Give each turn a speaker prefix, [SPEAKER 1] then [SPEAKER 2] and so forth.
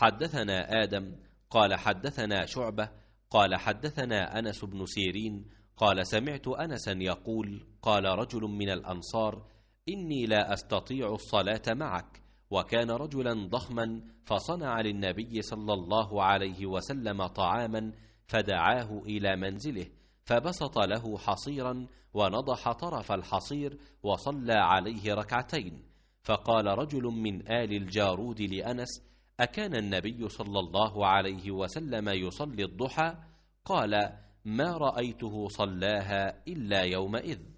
[SPEAKER 1] حدثنا آدم قال
[SPEAKER 2] حدثنا شعبة قال حدثنا أنس بن سيرين قال سمعت أنسا يقول قال رجل من الأنصار إني لا أستطيع الصلاة معك وكان رجلا ضخما فصنع للنبي صلى الله عليه وسلم طعاما فدعاه إلى منزله فبسط له حصيرا ونضح طرف الحصير وصلى عليه ركعتين فقال رجل من آل الجارود لأنس أكان النبي صلى الله عليه وسلم يصلي الضحى قال ما رأيته صلاها إلا
[SPEAKER 1] يومئذ